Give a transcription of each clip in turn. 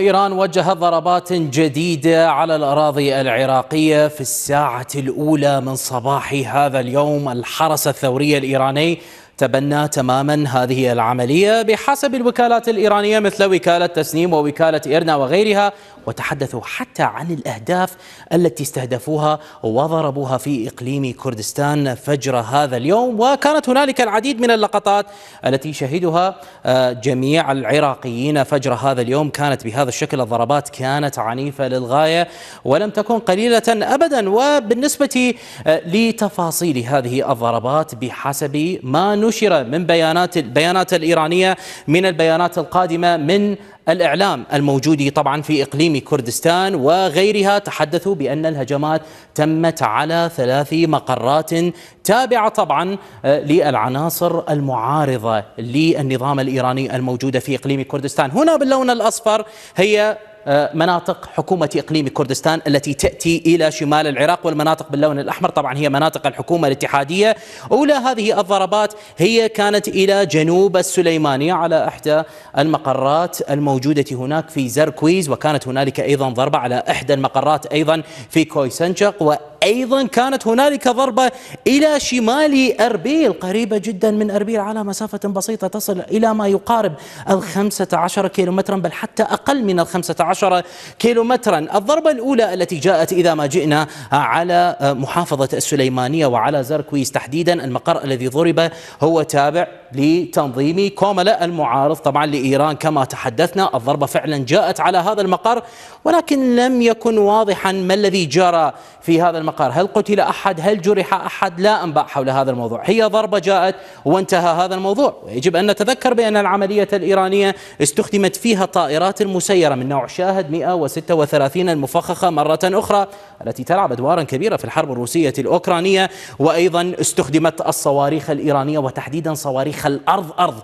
إيران وجهت ضربات جديدة على الأراضي العراقية في الساعة الأولى من صباح هذا اليوم الحرس الثوري الإيراني تبنى تماما هذه العملية بحسب الوكالات الإيرانية مثل وكالة تسنيم ووكالة إيرنا وغيرها وتحدثوا حتى عن الأهداف التي استهدفوها وضربوها في إقليم كردستان فجر هذا اليوم وكانت هنالك العديد من اللقطات التي شهدها آه، جميع العراقيين فجر هذا اليوم كانت بهذا الشكل الضربات كانت عنيفة للغاية ولم تكن قليلة أبدا وبالنسبة آه، لتفاصيل هذه الضربات بحسب ما نشر من بيانات البيانات الإيرانية من البيانات القادمة من الإعلام الموجود طبعا في إقليم كردستان وغيرها تحدثوا بأن الهجمات تمت على ثلاث مقرات تابعة طبعا آه، للعناصر المعارضة للنظام الإيراني الموجودة في إقليم كردستان هنا باللون الأصفر هي آه، مناطق حكومة إقليم كردستان التي تأتي إلى شمال العراق والمناطق باللون الأحمر طبعا هي مناطق الحكومة الاتحادية أولى هذه الضربات هي كانت إلى جنوب السليمانية على إحدى المقرات الموجودة هناك في زركويز وكانت هنالك أيضا ضربة على إحدى المقرات أيضا في كويسنشق و ايضا كانت هنالك ضربه الى شمال اربيل قريبه جدا من اربيل على مسافه بسيطه تصل الى ما يقارب ال 15 كيلومترا بل حتى اقل من ال 15 عشر كيلومترا الضربة الأولى التي جاءت إذا ما جئنا على محافظة السليمانية وعلى زركويس تحديدا المقر الذي ضرب هو تابع لتنظيم كوملا المعارض طبعا لإيران كما تحدثنا الضربة فعلا جاءت على هذا المقر ولكن لم يكن واضحا ما الذي جرى في هذا المقر هل قتل أحد هل جرح أحد لا أنباء حول هذا الموضوع هي ضربة جاءت وانتهى هذا الموضوع ويجب أن نتذكر بأن العملية الإيرانية استخدمت فيها طائرات مسيرة من نوع شاهد 136 المفخخة مرة أخرى التي تلعب أدوارا كبيرة في الحرب الروسية الأوكرانية وأيضا استخدمت الصواريخ الإيرانية وتحديدا صواريخ تاريخ الأرض أرض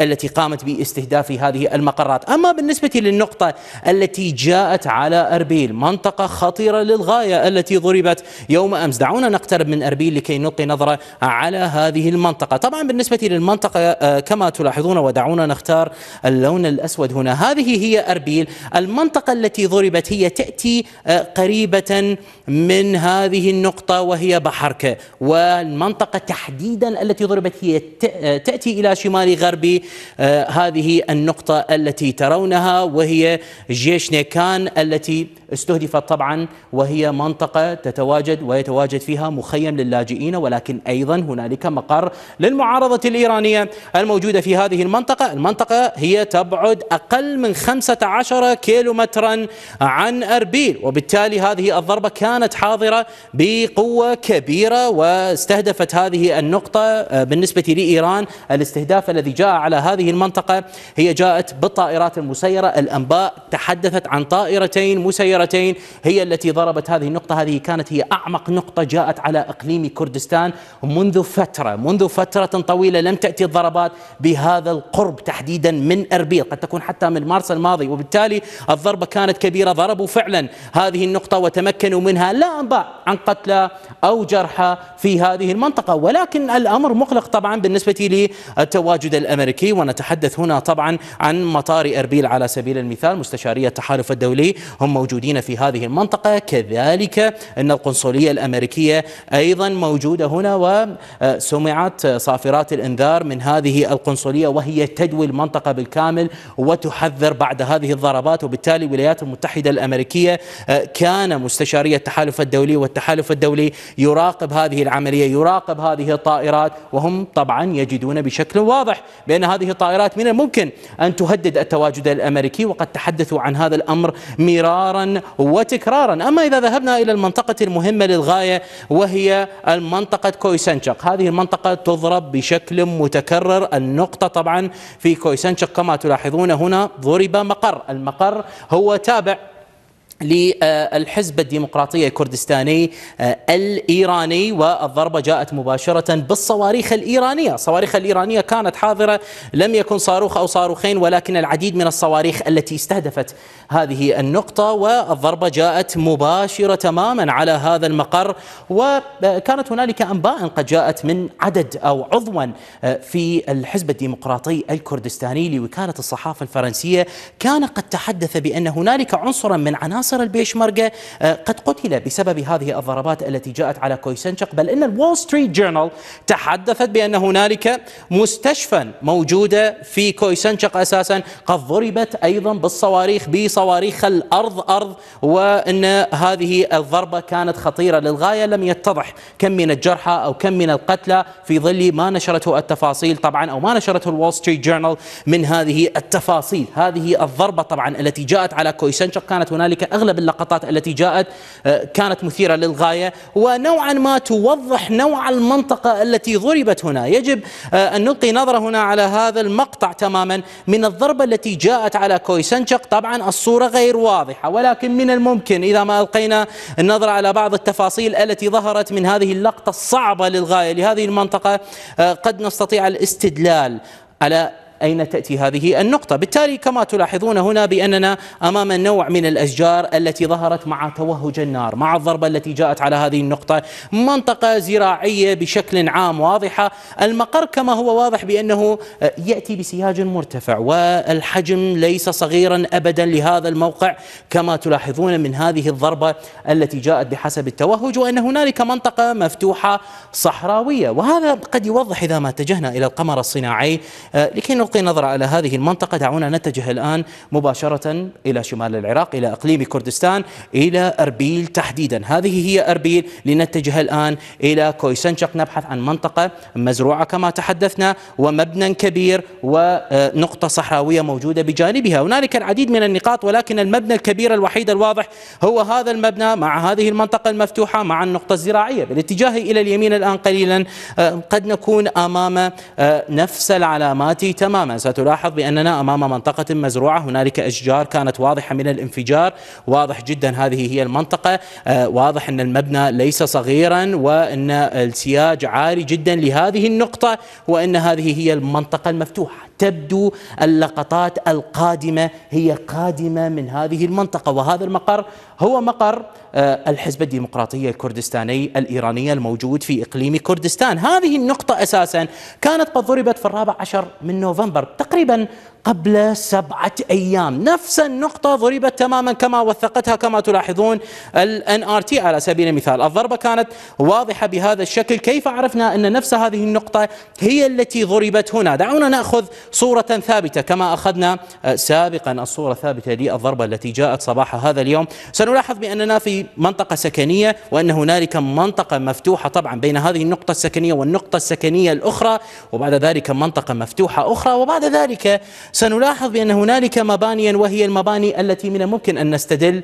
التي قامت باستهداف هذه المقرات أما بالنسبة للنقطة التي جاءت على أربيل منطقة خطيرة للغاية التي ضربت يوم أمس دعونا نقترب من أربيل لكي نلقي نظرة على هذه المنطقة طبعا بالنسبة للمنطقة آه، كما تلاحظون ودعونا نختار اللون الأسود هنا هذه هي أربيل المنطقة التي ضربت هي تأتي آه، قريبة من هذه النقطة وهي بحركة والمنطقة تحديدا التي ضربت هي آه، تأتي إلى شمال غرب آه، هذه النقطة التي ترونها وهي جيش نيكان التي استهدفت طبعا وهي منطقة تتواجد ويتواجد فيها مخيم للاجئين ولكن أيضا هنالك مقر للمعارضة الإيرانية الموجودة في هذه المنطقة المنطقة هي تبعد أقل من 15 كيلومترا عن أربيل وبالتالي هذه الضربة كانت حاضرة بقوة كبيرة واستهدفت هذه النقطة آه، بالنسبة لإيران الاستهداف الذي جاء على هذه المنطقة هي جاءت بالطائرات المسيرة الأنباء تحدثت عن طائرتين مسيرتين هي التي ضربت هذه النقطة هذه كانت هي أعمق نقطة جاءت على إقليم كردستان منذ فترة منذ فترة طويلة لم تأتي الضربات بهذا القرب تحديدا من أربيل قد تكون حتى من مارس الماضي وبالتالي الضربة كانت كبيرة ضربوا فعلا هذه النقطة وتمكنوا منها لا أنباء عن قتلى أو جرحى في هذه المنطقة ولكن الأمر مقلق طبعا بالنسبة للتواجد الأمريكي ونتحدث هنا طبعا عن مطار أربيل على سبيل المثال مستشارية التحالف الدولي هم موجودين في هذه المنطقة كذلك أن القنصلية الأمريكية أيضا موجودة هنا وسمعت صافرات الإنذار من هذه القنصلية وهي تدوي المنطقة بالكامل وتحذر بعد هذه الضربات وبالتالي الولايات المتحدة الأمريكية آه، كان مستشارية التحالف الدولي والتحالف الدولي يراقب هذه العملية يراقب هذه الطائرات وهم طبعا يجدون بشكل واضح بأن هذه الطائرات من الممكن أن تهدد التواجد الأمريكي وقد تحدثوا عن هذا الأمر مرارا وتكرارا أما إذا ذهبنا إلى المنطقة المهمة للغاية وهي المنطقة كويسنشق هذه المنطقة تضرب بشكل متكرر النقطة طبعا في كويسنشق كما تلاحظون هنا ضرب مقر المقر هو تابع للحزب الديمقراطي الكردستاني آه، الإيراني والضربة جاءت مباشرة بالصواريخ الإيرانية الصواريخ الإيرانية كانت حاضرة لم يكن صاروخ أو صاروخين ولكن العديد من الصواريخ التي استهدفت هذه النقطة والضربة جاءت مباشرة تماما على هذا المقر وكانت هنالك أنباء قد جاءت من عدد أو عضوا آه، في الحزب الديمقراطي الكردستاني لوكالة الصحافة الفرنسية كان قد تحدث بأن هنالك عنصرا من عناصر عناصر البيشمركة آه، قد قتل بسبب هذه الضربات التي جاءت على كويسنشق بل إن الوول ستريت جورنال تحدثت بأن هنالك مستشفى موجودة في كويسنشق أساسا قد ضربت أيضا بالصواريخ بصواريخ الأرض أرض وأن هذه الضربة كانت خطيرة للغاية لم يتضح كم من الجرحى أو كم من القتلى في ظل ما نشرته التفاصيل طبعا أو ما نشرته الوول ستريت جورنال من هذه التفاصيل هذه الضربة طبعا التي جاءت على كويسنشق كانت هنالك اغلب اللقطات التي جاءت آه، كانت مثيره للغايه ونوعا ما توضح نوع المنطقه التي ضربت هنا يجب آه، ان نلقي نظره هنا على هذا المقطع تماما من الضربه التي جاءت على كويسنشق طبعا الصوره غير واضحه ولكن من الممكن اذا ما القينا النظره على بعض التفاصيل التي ظهرت من هذه اللقطه الصعبه للغايه لهذه المنطقه آه، قد نستطيع الاستدلال على أين تأتي هذه النقطة بالتالي كما تلاحظون هنا بأننا أمام نوع من الأشجار التي ظهرت مع توهج النار مع الضربة التي جاءت على هذه النقطة منطقة زراعية بشكل عام واضحة المقر كما هو واضح بأنه يأتي بسياج مرتفع والحجم ليس صغيرا أبدا لهذا الموقع كما تلاحظون من هذه الضربة التي جاءت بحسب التوهج وأن هنالك منطقة مفتوحة صحراوية وهذا قد يوضح إذا ما اتجهنا إلى القمر الصناعي آه، لكي نلقي نظرة على هذه المنطقة دعونا نتجه الآن مباشرة إلى شمال العراق إلى إقليم كردستان إلى أربيل تحديدا هذه هي أربيل لنتجه الآن إلى كويسنشق نبحث عن منطقة مزروعة كما تحدثنا ومبنى كبير ونقطة صحراوية موجودة بجانبها هنالك العديد من النقاط ولكن المبنى الكبير الوحيد الواضح هو هذا المبنى مع هذه المنطقة المفتوحة مع النقطة الزراعية بالاتجاه إلى اليمين الآن قليلا آه، قد نكون أمام آه، نفس العلامات تماما تماما ستلاحظ بأننا أمام منطقة مزروعة هنالك أشجار كانت واضحة من الانفجار واضح جدا هذه هي المنطقة آه، واضح أن المبنى ليس صغيرا وأن السياج عالي جدا لهذه النقطة وأن هذه هي المنطقة المفتوحة تبدو اللقطات القادمه هي قادمه من هذه المنطقه وهذا المقر هو مقر آه، الحزب الديمقراطيه الكردستاني الايراني الموجود في اقليم كردستان، هذه النقطه اساسا كانت قد ضربت في الرابع عشر من نوفمبر تقريبا قبل سبعة أيام نفس النقطة ضربت تماما كما وثقتها كما تلاحظون ال NRT على سبيل المثال الضربة كانت واضحة بهذا الشكل كيف عرفنا أن نفس هذه النقطة هي التي ضربت هنا دعونا نأخذ صورة ثابتة كما أخذنا آه، سابقا الصورة الثابتة للضربة التي جاءت صباح هذا اليوم سنلاحظ بأننا في منطقة سكنية وأن هنالك منطقة مفتوحة طبعا بين هذه النقطة السكنية والنقطة السكنية الأخرى وبعد ذلك منطقة مفتوحة أخرى وبعد ذلك سنلاحظ بأن هنالك مبانيا وهي المباني التي من الممكن أن نستدل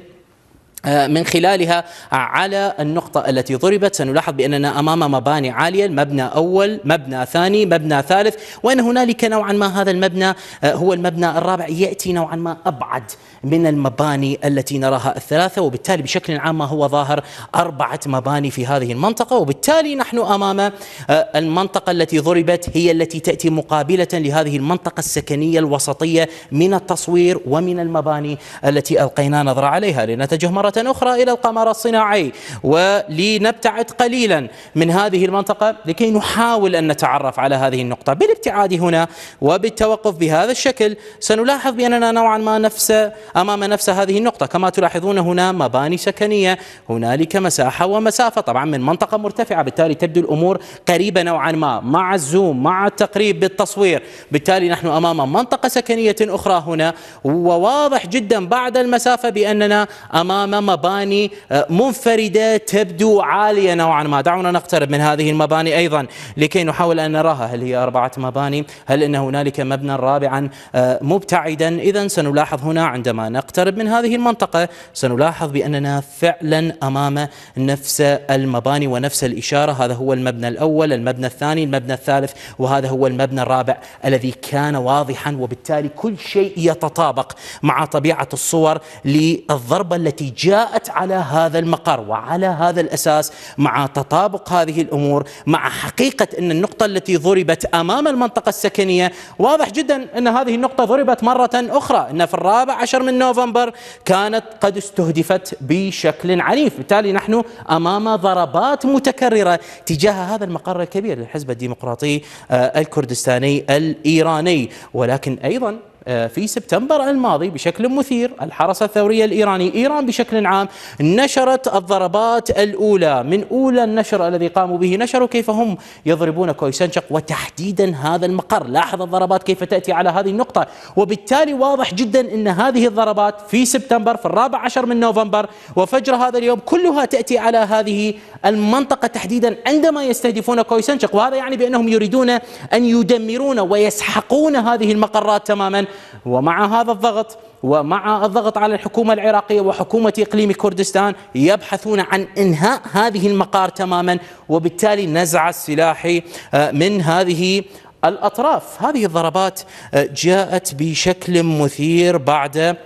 آه، من خلالها على النقطة التي ضربت سنلاحظ بأننا أمام مباني عالية المبنى أول مبنى ثاني مبنى ثالث وأن هنالك نوعا ما هذا المبنى آه، هو المبنى الرابع يأتي نوعا ما أبعد من المباني التي نراها الثلاثة وبالتالي بشكل عام ما هو ظاهر أربعة مباني في هذه المنطقة وبالتالي نحن أمام آه، المنطقة التي ضربت هي التي تأتي مقابلة لهذه المنطقة السكنية الوسطية من التصوير ومن المباني التي ألقينا نظرة عليها لنتجه مرة مرة أخرى إلى القمر الصناعي ولنبتعد قليلا من هذه المنطقة لكي نحاول أن نتعرف على هذه النقطة بالابتعاد هنا وبالتوقف بهذا الشكل سنلاحظ بأننا نوعا ما نفس أمام نفس هذه النقطة كما تلاحظون هنا مباني سكنية هنالك مساحة ومسافة طبعا من منطقة مرتفعة بالتالي تبدو الأمور قريبة نوعا ما مع الزوم مع التقريب بالتصوير بالتالي نحن أمام منطقة سكنية أخرى هنا وواضح جدا بعد المسافة بأننا أمام مباني آه، منفردة تبدو عالية نوعا ما دعونا نقترب من هذه المباني أيضا لكي نحاول أن نراها هل هي أربعة مباني هل أن هنالك مبنى رابعا آه، مبتعدا إذا سنلاحظ هنا عندما نقترب من هذه المنطقة سنلاحظ بأننا فعلا أمام نفس المباني ونفس الإشارة هذا هو المبنى الأول المبنى الثاني المبنى الثالث وهذا هو المبنى الرابع الذي كان واضحا وبالتالي كل شيء يتطابق مع طبيعة الصور للضربة التي جاء جاءت على هذا المقر وعلى هذا الأساس مع تطابق هذه الأمور مع حقيقة أن النقطة التي ضربت أمام المنطقة السكنية واضح جدا أن هذه النقطة ضربت مرة أخرى أن في الرابع عشر من نوفمبر كانت قد استهدفت بشكل عنيف بالتالي نحن أمام ضربات متكررة تجاه هذا المقر الكبير للحزب الديمقراطي آه، الكردستاني الإيراني ولكن أيضا آه، في سبتمبر الماضي بشكل مثير الحرس الثوري الإيراني إيران بشكل عام نشرت الضربات الأولى من أولى النشر الذي قاموا به نشروا كيف هم يضربون كويسنشق وتحديدا هذا المقر لاحظ الضربات كيف تأتي على هذه النقطة وبالتالي واضح جدا أن هذه الضربات في سبتمبر في الرابع عشر من نوفمبر وفجر هذا اليوم كلها تأتي على هذه المنطقة تحديدا عندما يستهدفون كويسنشق وهذا يعني بأنهم يريدون أن يدمرون ويسحقون هذه المقرات تماما ومع هذا الضغط ومع الضغط على الحكومة العراقية وحكومة إقليم كردستان يبحثون عن إنهاء هذه المقار تماما وبالتالي نزع السلاح آه، من هذه الأطراف هذه الضربات آه، جاءت بشكل مثير بعد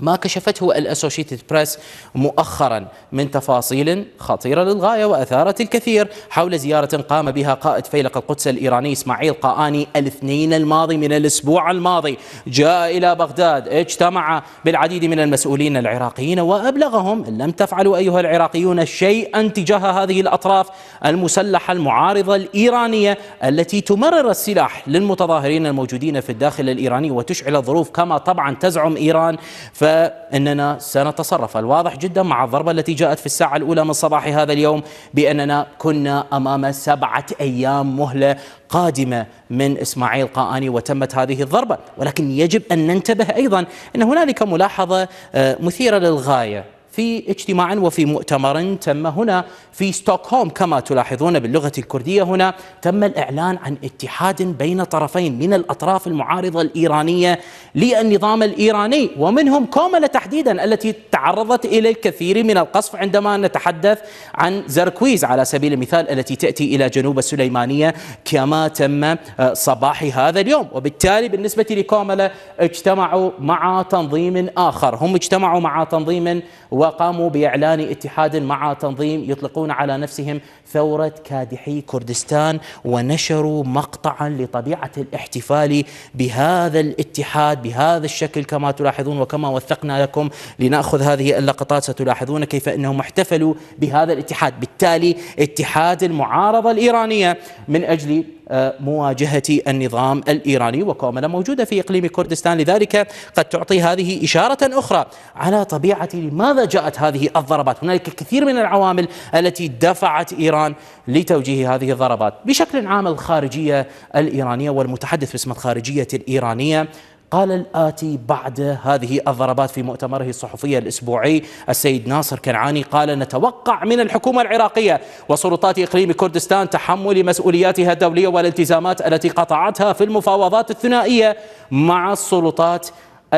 ما كشفته الاسوشيتد بريس مؤخرا من تفاصيل خطيره للغايه واثارت الكثير حول زياره قام بها قائد فيلق القدس الايراني اسماعيل قاآني الاثنين الماضي من الاسبوع الماضي جاء الى بغداد اجتمع بالعديد من المسؤولين العراقيين وابلغهم ان لم تفعلوا ايها العراقيون شيئا تجاه هذه الاطراف المسلحه المعارضه الايرانيه التي تمرر السلاح للمتظاهرين الموجودين في الداخل الايراني وتشعل الظروف كما طبعا تزعم ايران ف فإننا سنتصرف الواضح جدا مع الضربة التي جاءت في الساعة الأولى من صباح هذا اليوم بأننا كنا أمام سبعة أيام مهلة قادمة من إسماعيل قاني وتمت هذه الضربة ولكن يجب أن ننتبه أيضا أن هنالك ملاحظة آه، مثيرة للغاية في اجتماع وفي مؤتمر تم هنا في ستوكهولم كما تلاحظون باللغة الكردية هنا تم الإعلان عن اتحاد بين طرفين من الأطراف المعارضة الإيرانية للنظام الإيراني ومنهم كومل تحديدا التي تعرضت إلى الكثير من القصف عندما نتحدث عن زركويز على سبيل المثال التي تأتي إلى جنوب السليمانية كما تم آه، صباح هذا اليوم وبالتالي بالنسبة لكومل اجتمعوا مع تنظيم آخر هم اجتمعوا مع تنظيم و وقاموا باعلان اتحاد مع تنظيم يطلقون على نفسهم ثوره كادحي كردستان ونشروا مقطعا لطبيعه الاحتفال بهذا الاتحاد بهذا الشكل كما تلاحظون وكما وثقنا لكم لناخذ هذه اللقطات ستلاحظون كيف انهم احتفلوا بهذا الاتحاد التالي اتحاد المعارضة الإيرانية من أجل آه، مواجهة النظام الإيراني وكوملة موجودة في إقليم كردستان لذلك قد تعطي هذه إشارة أخرى على طبيعة لماذا جاءت هذه الضربات هناك كثير من العوامل التي دفعت إيران لتوجيه هذه الضربات بشكل عام الخارجية الإيرانية والمتحدث باسم الخارجية الإيرانية قال الآتي بعد هذه الضربات في مؤتمره الصحفي الأسبوعي السيد ناصر كنعاني قال نتوقع من الحكومة العراقية وسلطات إقليم كردستان تحمل مسؤولياتها الدولية والالتزامات التي قطعتها في المفاوضات الثنائية مع السلطات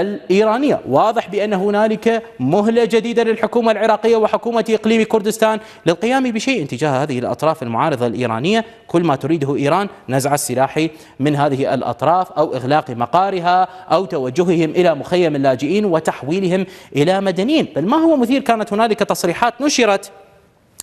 الإيرانية واضح بأن هنالك مهلة جديدة للحكومة العراقية وحكومة إقليم كردستان للقيام بشيء تجاه هذه الأطراف المعارضة الإيرانية كل ما تريده إيران نزع السلاح من هذه الأطراف أو إغلاق مقارها أو توجههم إلى مخيم اللاجئين وتحويلهم إلى مدنيين بل ما هو مثير كانت هنالك تصريحات نشرت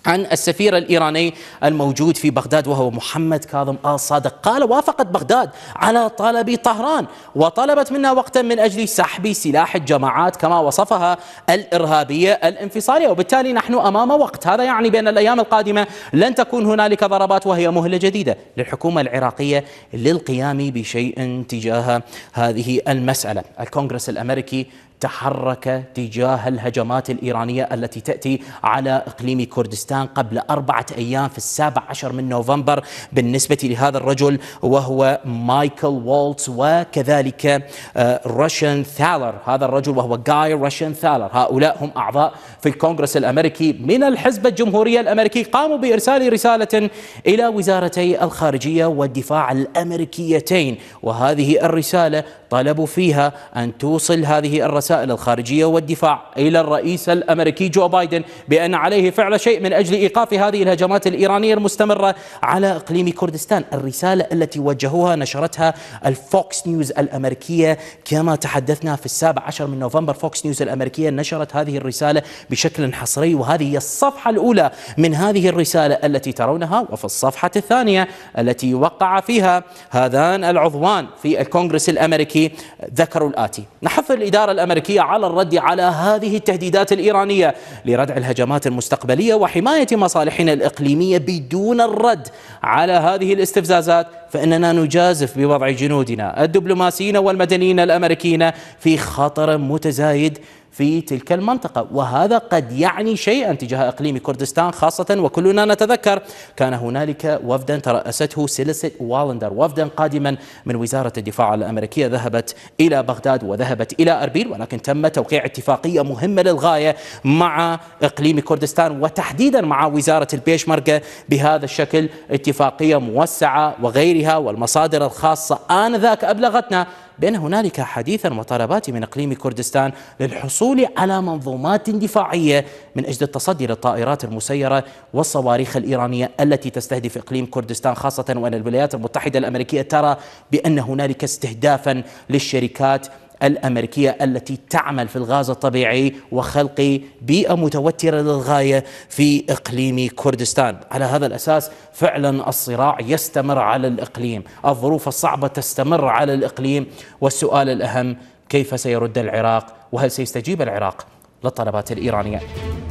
عن السفير الإيراني الموجود في بغداد وهو محمد كاظم آل صادق قال وافقت بغداد على طلب طهران وطلبت منا وقتا من أجل سحب سلاح الجماعات كما وصفها الإرهابية الانفصالية وبالتالي نحن أمام وقت هذا يعني بأن الأيام القادمة لن تكون هنالك ضربات وهي مهلة جديدة للحكومة العراقية للقيام بشيء تجاه هذه المسألة الكونغرس الأمريكي تحرك تجاه الهجمات الإيرانية التي تأتي على إقليم كردستان قبل أربعة أيام في السابع عشر من نوفمبر بالنسبة لهذا الرجل وهو مايكل وولتز وكذلك آه، روشن ثالر هذا الرجل وهو جاي روشن ثالر هؤلاء هم أعضاء في الكونغرس الأمريكي من الحزب الجمهوري الأمريكي قاموا بإرسال رسالة إلى وزارتي الخارجية والدفاع الأمريكيتين وهذه الرسالة طلبوا فيها أن توصل هذه الرسالة الوسائل الخارجية والدفاع إلى الرئيس الأمريكي جو بايدن بأن عليه فعل شيء من أجل إيقاف هذه الهجمات الإيرانية المستمرة على إقليم كردستان الرسالة التي وجهوها نشرتها الفوكس نيوز الأمريكية كما تحدثنا في السابع عشر من نوفمبر فوكس نيوز الأمريكية نشرت هذه الرسالة بشكل حصري وهذه هي الصفحة الأولى من هذه الرسالة التي ترونها وفي الصفحة الثانية التي وقع فيها هذان العضوان في الكونغرس الأمريكي ذكروا الآتي نحفظ الإدارة الأمريكية الأمريكية على الرد على هذه التهديدات الإيرانية لردع الهجمات المستقبلية وحماية مصالحنا الإقليمية بدون الرد على هذه الاستفزازات فإننا نجازف بوضع جنودنا الدبلوماسيين والمدنيين الأمريكيين في خطر متزايد في تلك المنطقة وهذا قد يعني شيئا تجاه إقليم كردستان خاصة وكلنا نتذكر كان هنالك وفدا ترأسته سلسة والندر وفدا قادما من وزارة الدفاع الأمريكية ذهبت إلى بغداد وذهبت إلى أربيل ولكن تم توقيع اتفاقية مهمة للغاية مع إقليم كردستان وتحديدا مع وزارة البيشمركة بهذا الشكل اتفاقية موسعة وغيرها والمصادر الخاصة آنذاك أبلغتنا بأن هنالك حديثا وطلبات من إقليم كردستان للحصول على منظومات دفاعية من أجل التصدي للطائرات المسيرة والصواريخ الإيرانية التي تستهدف إقليم كردستان خاصة وأن الولايات المتحدة الأمريكية ترى بأن هنالك استهدافا للشركات الامريكيه التي تعمل في الغاز الطبيعي وخلق بيئه متوتره للغايه في اقليم كردستان، على هذا الاساس فعلا الصراع يستمر على الاقليم، الظروف الصعبه تستمر على الاقليم والسؤال الاهم كيف سيرد العراق وهل سيستجيب العراق للطلبات الايرانيه؟